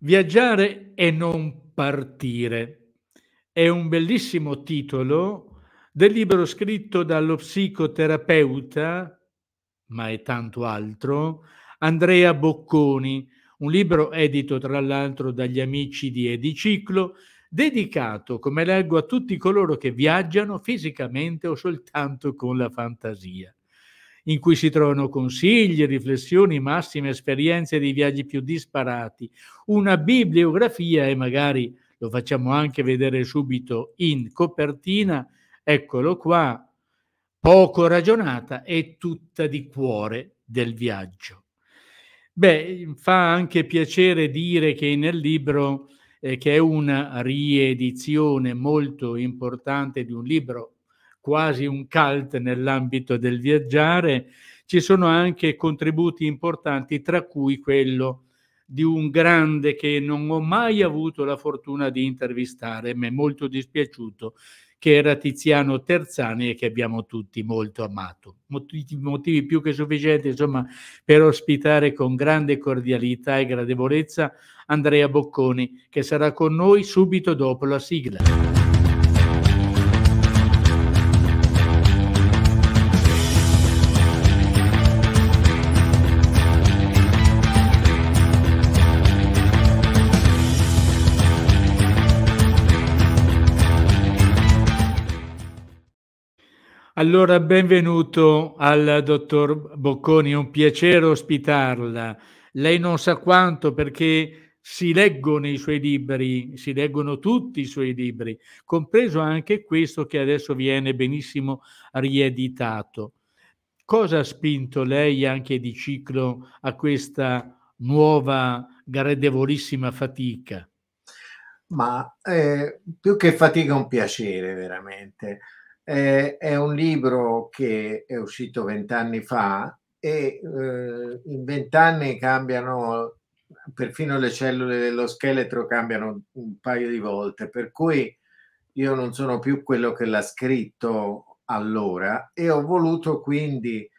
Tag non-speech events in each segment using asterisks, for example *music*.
Viaggiare e non partire è un bellissimo titolo del libro scritto dallo psicoterapeuta, ma è tanto altro, Andrea Bocconi, un libro edito tra l'altro dagli amici di Ediciclo, dedicato, come leggo, a tutti coloro che viaggiano fisicamente o soltanto con la fantasia in cui si trovano consigli, riflessioni, massime, esperienze dei viaggi più disparati, una bibliografia e magari lo facciamo anche vedere subito in copertina, eccolo qua, poco ragionata e tutta di cuore del viaggio. Beh, fa anche piacere dire che nel libro, eh, che è una riedizione molto importante di un libro quasi un cult nell'ambito del viaggiare, ci sono anche contributi importanti, tra cui quello di un grande che non ho mai avuto la fortuna di intervistare, mi è molto dispiaciuto, che era Tiziano Terzani e che abbiamo tutti molto amato. Motivi, più che sufficienti, insomma, per ospitare con grande cordialità e gradevolezza Andrea Bocconi, che sarà con noi subito dopo la sigla. Allora, benvenuto al dottor Bocconi, è un piacere ospitarla. Lei non sa quanto perché si leggono i suoi libri, si leggono tutti i suoi libri, compreso anche questo che adesso viene benissimo rieditato. Cosa ha spinto lei anche di ciclo a questa nuova gradevolissima fatica? Ma eh, più che fatica un piacere veramente eh, è un libro che è uscito vent'anni fa e eh, in vent'anni cambiano, perfino le cellule dello scheletro cambiano un paio di volte, per cui io non sono più quello che l'ha scritto allora e ho voluto quindi eh,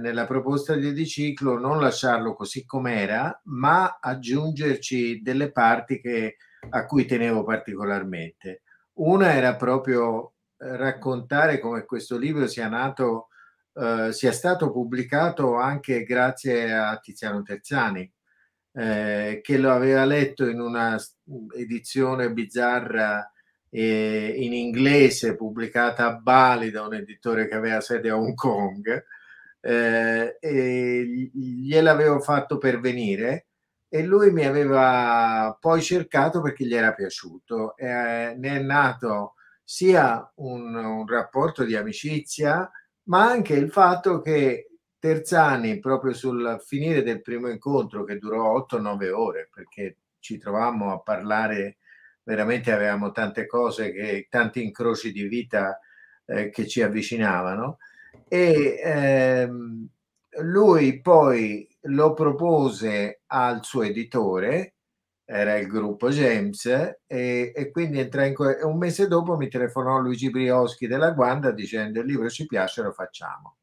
nella proposta di Ediciclo non lasciarlo così com'era, ma aggiungerci delle parti che, a cui tenevo particolarmente. Una era proprio raccontare come questo libro sia nato, eh, sia stato pubblicato anche grazie a Tiziano Terzani, eh, che lo aveva letto in una edizione bizzarra eh, in inglese pubblicata a Bali da un editore che aveva sede a Hong Kong. Eh, e gliel'avevo fatto pervenire e lui mi aveva poi cercato perché gli era piaciuto. Eh, ne è nato sia un, un rapporto di amicizia, ma anche il fatto che Terzani, proprio sul finire del primo incontro che durò 8-9 ore, perché ci trovammo a parlare, veramente avevamo tante cose, che, tanti incroci di vita eh, che ci avvicinavano, e ehm, lui poi lo propose al suo editore era il gruppo James e, e quindi entrai in co- un mese dopo mi telefonò Luigi Brioschi della Guanda dicendo il libro ci piace lo facciamo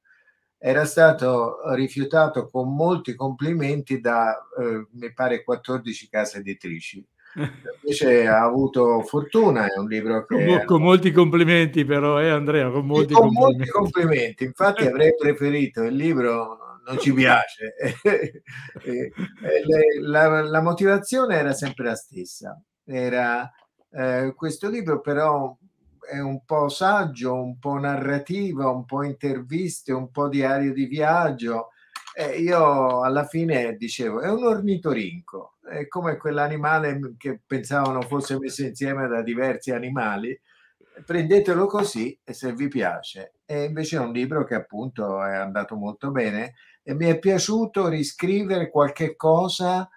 era stato rifiutato con molti complimenti da eh, mi pare 14 case editrici *laughs* invece ha avuto fortuna è un libro che con, con molti complimenti però eh Andrea con molti, con complimenti. molti complimenti infatti avrei preferito il libro non ci piace. *laughs* *laughs* Eh, la, la, motivazione era sempre la stessa. Era, eh, questo libro però è un po' saggio, un po' narrativa, un po' interviste, un po' diario di viaggio. E io alla fine dicevo, è un ornitorinco, è come quell'animale che pensavano fosse messo insieme da diversi animali. Prendetelo così e se vi piace. E invece è un libro che appunto è andato molto bene e mi è piaciuto riscrivere qualche cosa,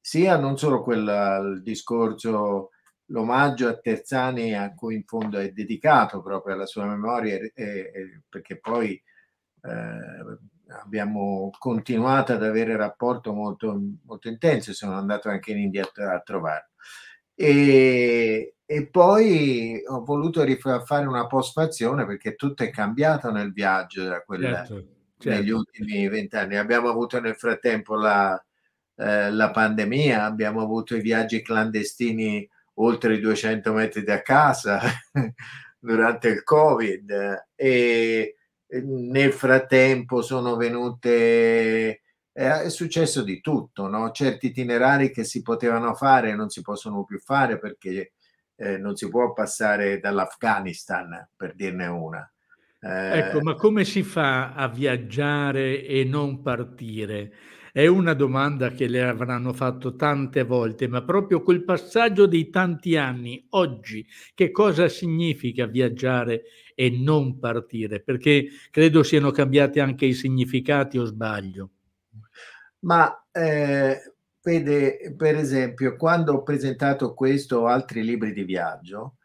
sia non solo quel il discorso, l'omaggio a Terzani a cui in fondo è dedicato proprio alla sua memoria, e, e, perché poi eh, abbiamo continuato ad avere rapporto molto, molto intenso, sono andato anche in India a, trovarlo. E, e poi ho voluto fare una postfazione perché tutto è cambiato nel viaggio da quella, certo certo. negli ultimi vent'anni. Abbiamo avuto nel frattempo la, eh, la, pandemia, abbiamo avuto i viaggi clandestini oltre i 200 metri da casa *laughs* durante il Covid e nel frattempo sono venute eh, è successo di tutto, no? certi itinerari che si potevano fare non si possono più fare perché eh, non si può passare dall'Afghanistan, per dirne una, Ecco, eh... Ecco, ma come si fa a viaggiare e non partire? È una domanda che le avranno fatto tante volte, ma proprio col passaggio dei tanti anni, oggi, che cosa significa viaggiare e non partire? Perché credo siano cambiati anche i significati o sbaglio. Ma eh, vede, per esempio, quando ho presentato questo o altri libri di viaggio,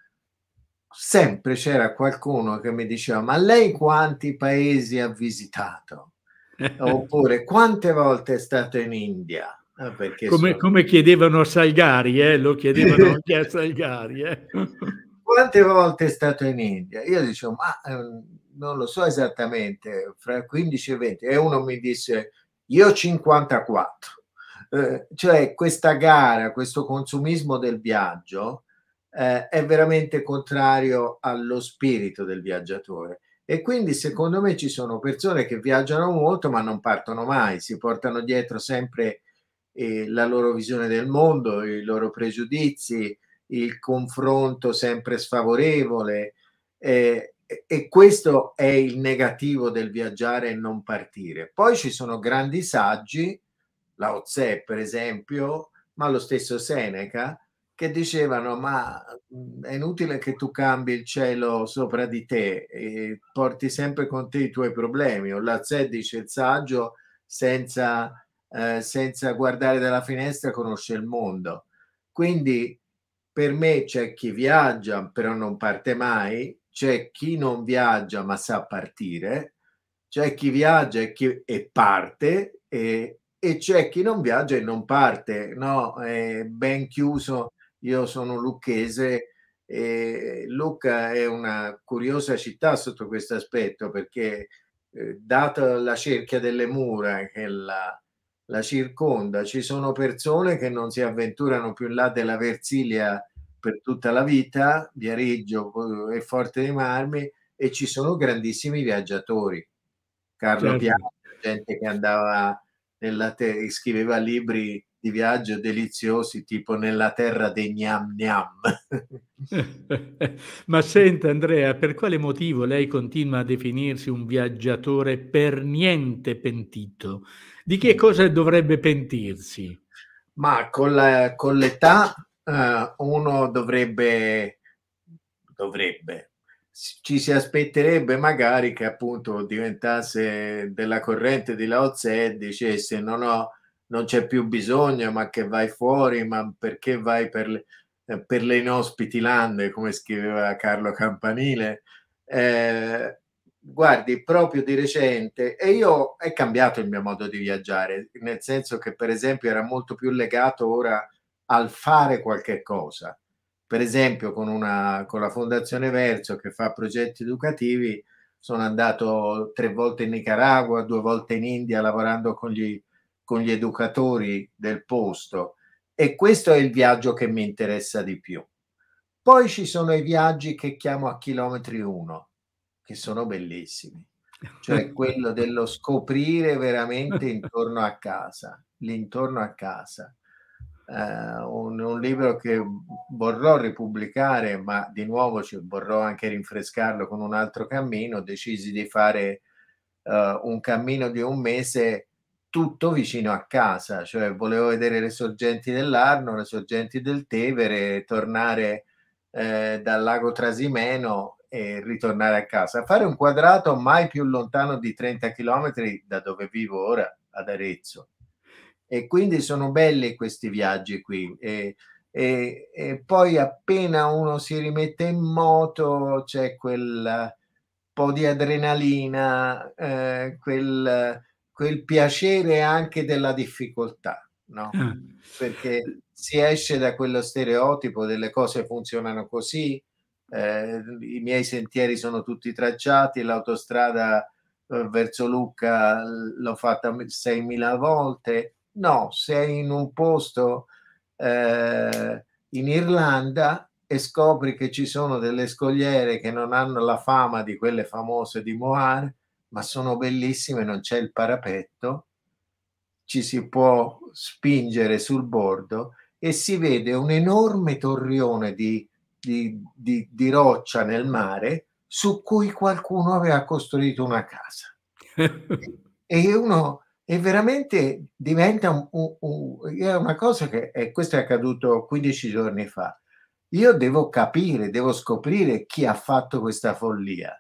sempre c'era qualcuno che mi diceva ma lei quanti paesi ha visitato? *laughs* Oppure quante volte è stato in India? Ah, come, so... come, chiedevano a Salgari, eh? lo chiedevano anche a Salgari. Eh? *laughs* Quante volte è stato in India? Io dicevo, ma eh, non lo so esattamente, fra 15 e 20. E uno mi disse, io 54. Eh, cioè questa gara, questo consumismo del viaggio eh, è veramente contrario allo spirito del viaggiatore. E quindi secondo me ci sono persone che viaggiano molto ma non partono mai, si portano dietro sempre eh, la loro visione del mondo, i loro pregiudizi, il confronto sempre sfavorevole. Eh, e questo è il negativo del viaggiare e non partire. Poi ci sono grandi saggi, Lao Tse per esempio, ma lo stesso Seneca, che dicevano ma mhmm, è inutile che tu cambi il cielo sopra di te e porti sempre con te i tuoi problemi o la Zed dice il saggio senza, eh, senza guardare dalla finestra conosce il mondo quindi per me c'è chi viaggia però non parte mai c'è chi non viaggia ma sa partire c'è chi viaggia e, chi, e parte e, e c'è chi non viaggia e non parte no? è ben chiuso io sono lucchese e Lucca è una curiosa città sotto questo aspetto perché eh, data la cerchia delle mura che la, la circonda, ci sono persone che non si avventurano più in là della Versilia per tutta la vita, Viareggio e eh, Forte dei Marmi, e ci sono grandissimi viaggiatori. Carlo certo. Piano, gente che andava nella te- scriveva libri di viaggio deliziosi tipo nella terra dei gnam gnam. *laughs* Ma senta Andrea, per quale motivo lei continua a definirsi un viaggiatore per niente pentito? Di che cosa dovrebbe pentirsi? Ma con, la, con l'età eh, uno dovrebbe, dovrebbe, ci si aspetterebbe magari che appunto diventasse della corrente di Lao Tse e dicesse non ho non c'è più bisogno, ma che vai fuori, ma perché vai per le, eh, per le inospiti lande, come scriveva Carlo Campanile. Eh, guardi, proprio di recente, e io è cambiato il mio modo di viaggiare, nel senso che per esempio era molto più legato ora al fare qualche cosa. Per esempio con, una, con la Fondazione Verso che fa progetti educativi, sono andato tre volte in Nicaragua, due volte in India lavorando con gli con gli educatori del posto e questo è il viaggio che mi interessa di più. Poi ci sono i viaggi che chiamo a chilometri uno, che sono bellissimi, cioè *laughs* quello dello scoprire veramente intorno a casa, l'intorno a casa. Uh, un, un, libro che vorrò ripubblicare, ma di nuovo ci vorrò anche rinfrescarlo con un altro cammino. Decisi di fare uh, un cammino di un mese tutto vicino a casa, cioè volevo vedere le sorgenti dell'Arno, le sorgenti del Tevere, tornare eh, dal lago Trasimeno e ritornare a casa. Fare un quadrato mai più lontano di 30 km da dove vivo ora, ad Arezzo. E quindi sono belli questi viaggi qui. E, e, e poi appena uno si rimette in moto c'è quel po' di adrenalina, eh, quel quel piacere anche della difficoltà, no? Ah. Perché si esce da quello stereotipo delle cose funzionano così, eh, i miei sentieri sono tutti tracciati, l'autostrada eh, verso Lucca l'ho fatta 6.000 volte. No, sei in un posto eh, in Irlanda e scopri che ci sono delle scogliere che non hanno la fama di quelle famose di Moar ma sono bellissime, non c'è il parapetto, ci si può spingere sul bordo e si vede un enorme torrione di, di, di, di roccia nel mare su cui qualcuno aveva costruito una casa. *laughs* e uno e veramente diventa un, un, un, una cosa che e questo è accaduto 15 giorni fa. Io devo capire, devo scoprire chi ha fatto questa follia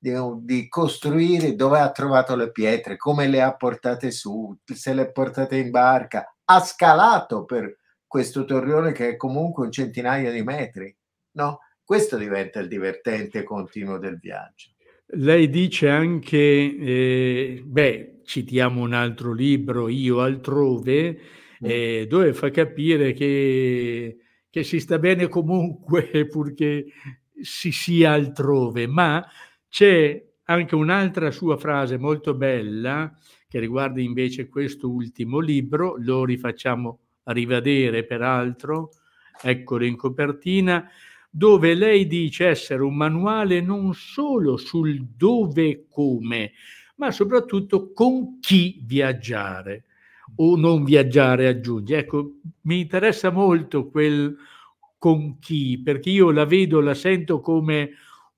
di, diciamo, di, costruire dove ha trovato le pietre, come le ha portate su, se le ha portate in barca, ha scalato per questo torrione che è comunque un centinaio di metri, no? Questo diventa il divertente continuo del viaggio. Lei dice anche, eh, beh, citiamo un altro libro, Io altrove, mm. eh, dove fa capire che, che si sta bene comunque *laughs* purché si sia altrove, ma c'è anche un'altra sua frase molto bella che riguarda invece questo ultimo libro, lo rifacciamo rivedere peraltro, eccolo in copertina, dove lei dice essere un manuale non solo sul dove e come, ma soprattutto con chi viaggiare o non viaggiare, aggiunge. Ecco, mi interessa molto quel con chi, perché io la vedo, la sento come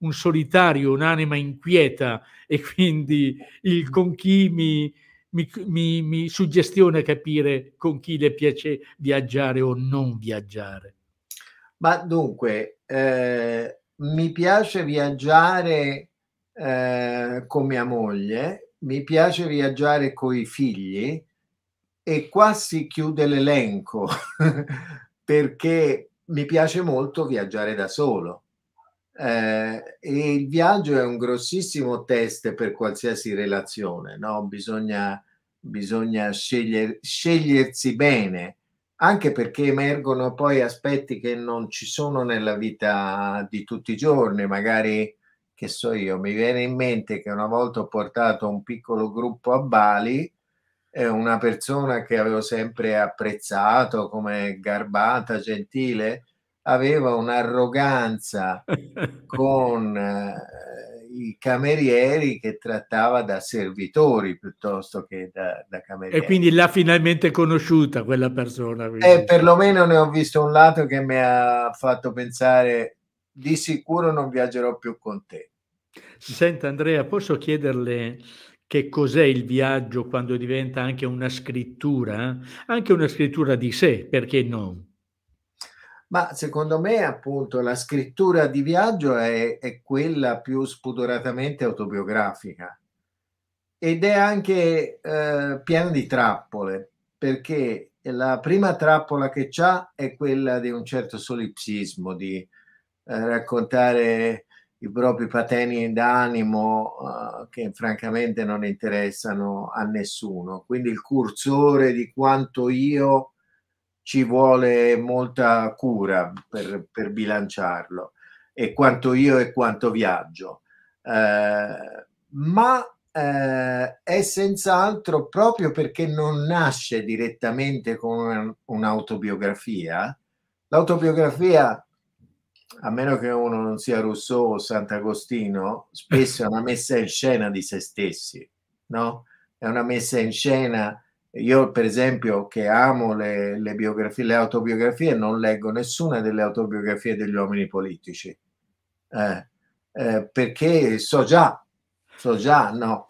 un solitario, un'anima inquieta e quindi il con chi mi, mi, mi, mi suggestiona capire con chi le piace viaggiare o non viaggiare. Ma dunque, eh, mi piace viaggiare eh, con mia moglie, mi piace viaggiare con i figli e qua si chiude l'elenco *laughs* perché mi piace molto viaggiare da solo eh, e il viaggio è un grossissimo test per qualsiasi relazione, no? bisogna, bisogna sceglier, scegliersi bene, anche perché emergono poi aspetti che non ci sono nella vita di tutti i giorni, magari che so io, mi viene in mente che una volta ho portato un piccolo gruppo a Bali e eh, una persona che avevo sempre apprezzato come garbata, gentile, aveva un'arroganza con eh, i camerieri che trattava da servitori piuttosto che da, da, camerieri. E quindi l'ha finalmente conosciuta quella persona. Quindi. Eh, perlomeno ne ho visto un lato che mi ha fatto pensare di sicuro non viaggerò più con te. Senta Andrea, posso chiederle che cos'è il viaggio quando diventa anche una scrittura, anche una scrittura di sé, perché no? Ma secondo me, appunto, la scrittura di viaggio è, è quella più spudoratamente autobiografica ed è anche eh, piena di trappole, perché la prima trappola che c'ha è quella di un certo solipsismo, di eh, raccontare i propri pateni d'animo eh, che francamente non interessano a nessuno. Quindi il cursore di quanto io ci vuole molta cura per, per bilanciarlo e quanto io e quanto viaggio. Eh, ma eh, è senz'altro proprio perché non nasce direttamente con un'autobiografia. L'autobiografia, a meno che uno non sia Rousseau o Sant'Agostino, spesso è una messa in scena di se stessi, no? È una messa in scena io, per esempio, che amo le, le, biografie, le autobiografie, non leggo nessuna delle autobiografie degli uomini politici, eh, eh, perché so già, so già, no,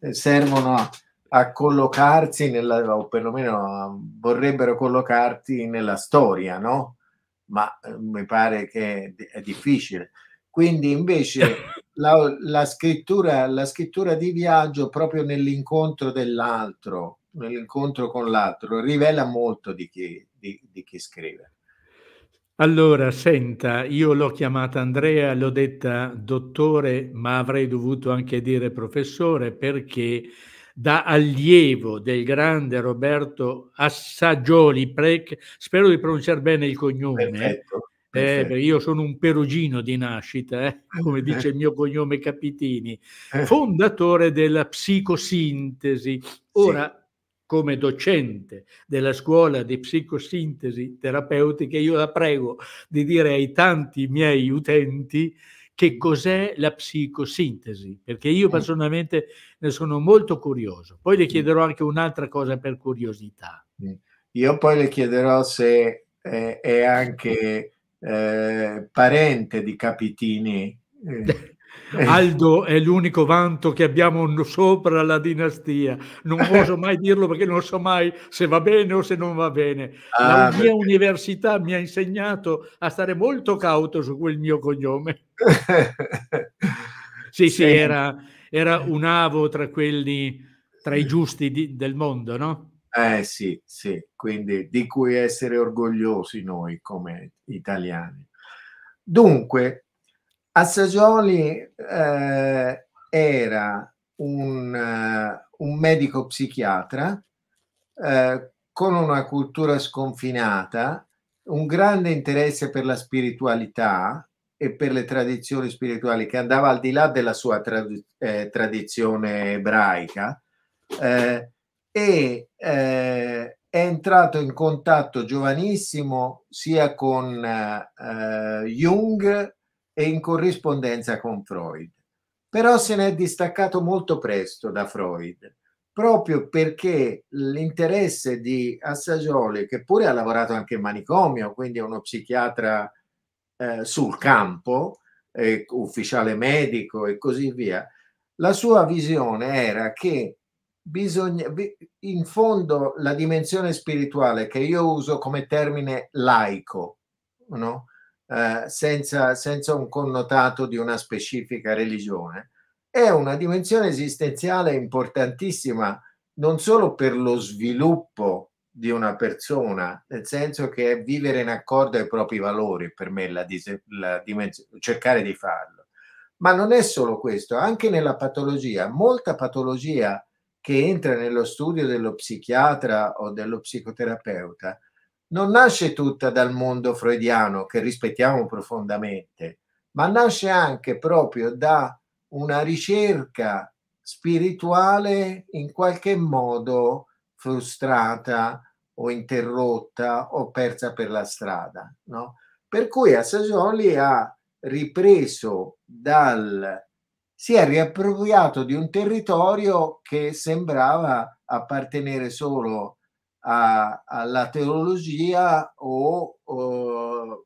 eh, servono a, a collocarsi nella, o perlomeno vorrebbero collocarti nella storia, no? Ma eh, mi pare che è difficile. Quindi invece *laughs* la, la, scrittura, la scrittura di viaggio proprio nell'incontro dell'altro, nell'incontro con l'altro rivela molto di chi, di, di chi scrive. Allora, senta, io l'ho chiamata Andrea, l'ho detta dottore, ma avrei dovuto anche dire professore perché da allievo del grande Roberto Assagioli, spero di pronunciare bene il cognome, perfetto, eh. perfetto. Eh, io sono un perugino di nascita, eh, *laughs* come dice il mio cognome Capitini, eh. fondatore della psicosintesi. Ora, sì come docente della scuola di psicosintesi terapeutica, io la prego di dire ai tanti miei utenti che cos'è la psicosintesi, perché io personalmente ne sono molto curioso. Poi le chiederò anche un'altra cosa per curiosità. Io poi le chiederò se eh, è anche eh, parente di Capitini. Eh. *laughs* Eh. Aldo è l'unico vanto che abbiamo sopra la dinastia. Non posso *laughs* mai dirlo perché non so mai se va bene o se non va bene. Ah, la mia università mi ha insegnato a stare molto cauto su quel mio cognome. *laughs* sì, sì, sì era, era, un avo tra quelli, tra i giusti di, del mondo, no? Eh sì, sì, quindi di cui essere orgogliosi noi come italiani. Dunque, Assagioli eh, era un, eh, un, medico psichiatra eh, con una cultura sconfinata, un grande interesse per la spiritualità e per le tradizioni spirituali che andava al di là della sua tra, eh, tradizione ebraica eh, e eh, è entrato in contatto giovanissimo sia con eh, Jung e in corrispondenza con Freud. Però se ne è distaccato molto presto da Freud, proprio perché l'interesse di Assagioli, che pure ha lavorato anche in manicomio, quindi è uno psichiatra eh, sul campo, eh, ufficiale medico e così via, la sua visione era che bisogna, in fondo la dimensione spirituale, che io uso come termine laico, no? Eh, senza, senza un connotato di una specifica religione, è una dimensione esistenziale importantissima non solo per lo sviluppo di una persona, nel senso che è vivere in accordo ai propri valori, per me la, la dimensione, cercare di farlo, ma non è solo questo, anche nella patologia, molta patologia che entra nello studio dello psichiatra o dello psicoterapeuta non nasce tutta dal mondo freudiano, che rispettiamo profondamente, ma nasce anche proprio da una ricerca spirituale in qualche modo frustrata o interrotta o persa per la strada. No? Per cui Assagioli ha ripreso dal... si è riappropriato di un territorio che sembrava appartenere solo a a, alla teologia o, o,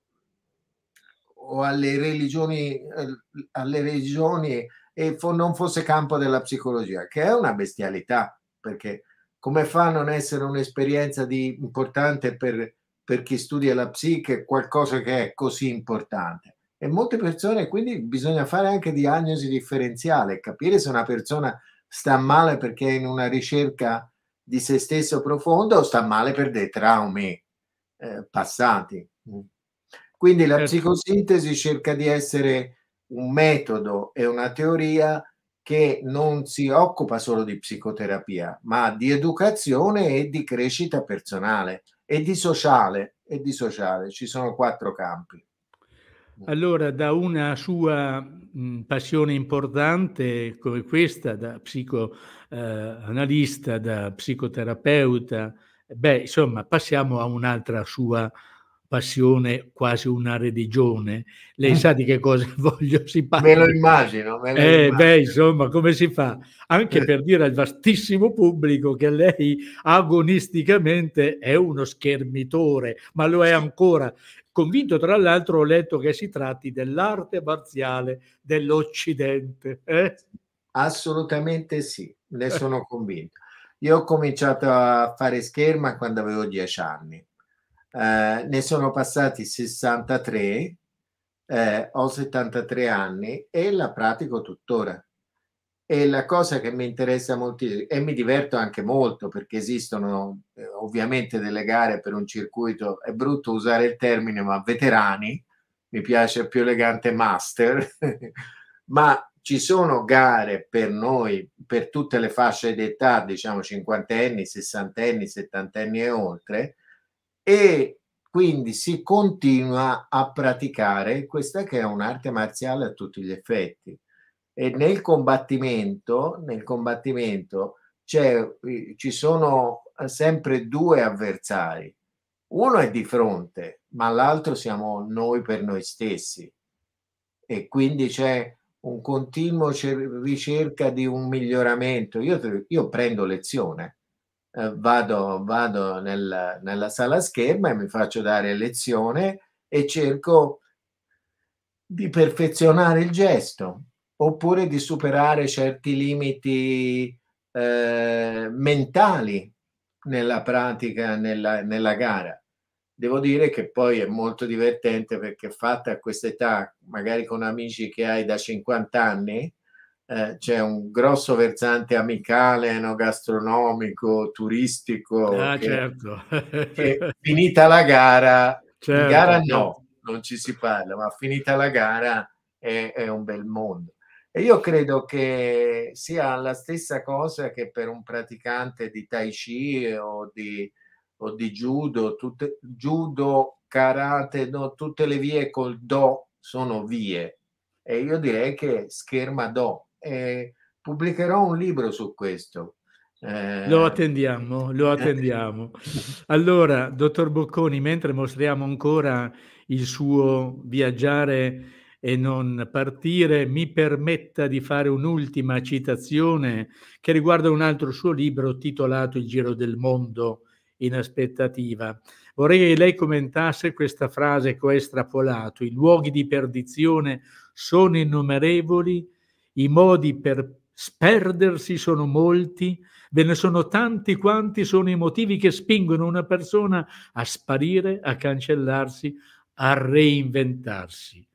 o alle religioni, alle religioni e non fosse campo della psicologia, che è una bestialità, perché come fa a non essere un'esperienza di, importante per, per chi studia la psiche, qualcosa che è così importante? E molte persone, quindi bisogna fare anche diagnosi differenziale, capire se una persona sta male perché è in una ricerca di se stesso profondo sta male per dei traumi eh, passati. Mm. Quindi la certo. psicosintesi cerca di essere un metodo e una teoria che non si occupa solo di psicoterapia, ma di educazione e di crescita personale e di sociale. E di sociale. Ci sono quattro campi. Allora, da una sua mh, passione importante come questa, da psicoanalista, eh, da psicoterapeuta, beh, insomma, passiamo a un'altra sua passione, quasi una religione. Lei mm. sa di che cosa *laughs* voglio si parla. Me lo immagino. Me lo eh, immagino. Beh, insomma, come si fa? Anche eh. per dire al vastissimo pubblico che lei agonisticamente è uno schermitore, ma lo è ancora. Convinto, tra l'altro, ho letto che si tratti dell'arte marziale dell'Occidente. Eh? Assolutamente sì, ne eh. sono convinto. Io ho cominciato a fare scherma quando avevo dieci anni eh, ne sono passati 63, eh, ho 73 anni e la pratico tuttora. E la cosa che mi interessa moltissimo, e mi diverto anche molto perché esistono eh, ovviamente delle gare per un circuito, è brutto usare il termine, ma veterani, mi piace più elegante master, *laughs* ma ci sono gare per noi, per tutte le fasce d'età, diciamo cinquantenni, sessantenni, settantenni e oltre, e quindi si continua a praticare questa che è un'arte marziale a tutti gli effetti. E nel combattimento, nel combattimento ci sono eh, sempre due avversari. Uno è di fronte, ma l'altro siamo noi per noi stessi. E quindi c'è un continuo ricerca di un miglioramento. Io, io prendo lezione eh, vado, vado nel, nella sala scherma e mi faccio dare lezione e cerco di perfezionare il gesto oppure di superare certi limiti eh, mentali nella pratica, nella, nella gara devo dire che poi è molto divertente perché fatta a questa età, magari con amici che hai da 50 anni, eh, c'è un grosso versante amicale, no, gastronomico, turistico. Ah, che, certo. che finita la gara, certo. gara no, non ci si parla, ma finita la gara è, è un bel mondo. E io credo che sia la stessa cosa che per un praticante di Tai Chi o di, o di judo, tutte, judo, karate, no, tutte le vie col do sono vie. E io direi che scherma do, eh, pubblicherò un libro su questo. Eh... Lo attendiamo, lo eh, attendiamo. *laughs* Allora, dottor Bocconi, mentre mostriamo ancora il suo viaggiare e non partire, mi permetta di fare un'ultima citazione che riguarda un altro suo libro titolato Il giro del mondo in aspettativa. Vorrei che lei commentasse questa frase che ho estrapolato. I luoghi di perdizione sono innumerevoli i modi per sperdersi sono molti, ve ne sono tanti quanti sono i motivi che spingono una persona a sparire, a cancellarsi, a reinventarsi.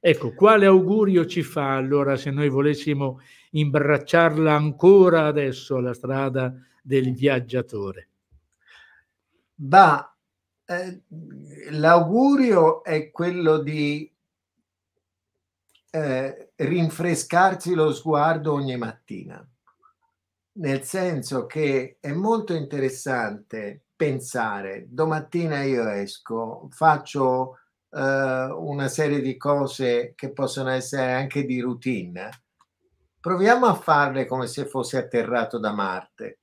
Ecco, quale augurio ci fa allora se noi volessimo imbracciarla ancora adesso la strada del viaggiatore? Bah, eh, l'augurio è quello di eh, rinfrescarsi lo sguardo ogni mattina, nel senso che è molto interessante pensare, domattina io esco, faccio eh, una serie di cose che possono essere anche di routine, proviamo a farle come se fosse atterrato da Marte.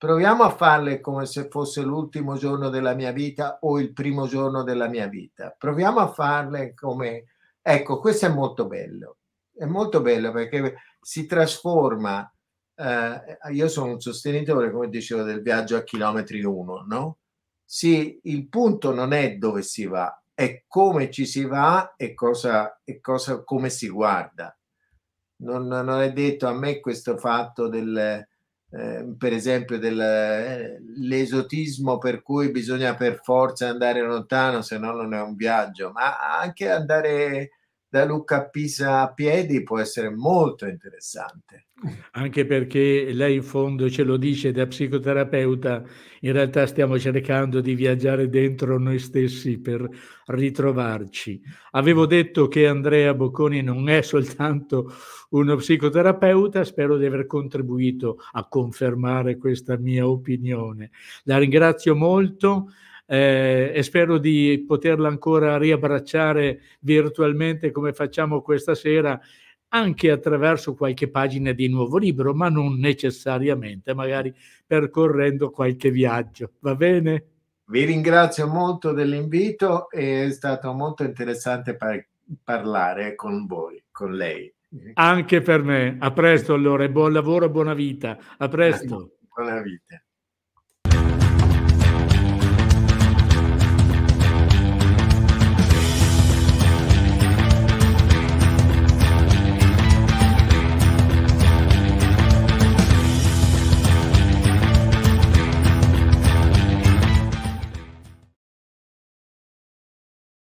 Proviamo a farle come se fosse l'ultimo giorno della mia vita o il primo giorno della mia vita. Proviamo a farle come Ecco, questo è molto bello, è molto bello perché si trasforma, eh, io sono un sostenitore, come dicevo, del viaggio a chilometri uno, no? Sì, il punto non è dove si va, è come ci si va e, cosa, e cosa, come si guarda. Non, non, è detto a me questo fatto del Ehm, per esempio dell'esotismo eh, per cui bisogna per forza andare lontano se no non è un viaggio ma anche andare da Luca Pisa a piedi può essere molto interessante. Anche perché lei in fondo ce lo dice da psicoterapeuta, in realtà stiamo cercando di viaggiare dentro noi stessi per ritrovarci. Avevo detto che Andrea Bocconi non è soltanto uno psicoterapeuta, spero di aver contribuito a confermare questa mia opinione. La ringrazio molto eh, e spero di poterla ancora riabbracciare virtualmente come facciamo questa sera anche attraverso qualche pagina di nuovo libro, ma non necessariamente, magari percorrendo qualche viaggio. Va bene? Vi ringrazio molto dell'invito, è stato molto interessante par- parlare con voi, con lei. Anche per me. A presto allora, buon lavoro, buona vita. A presto. Buona vita.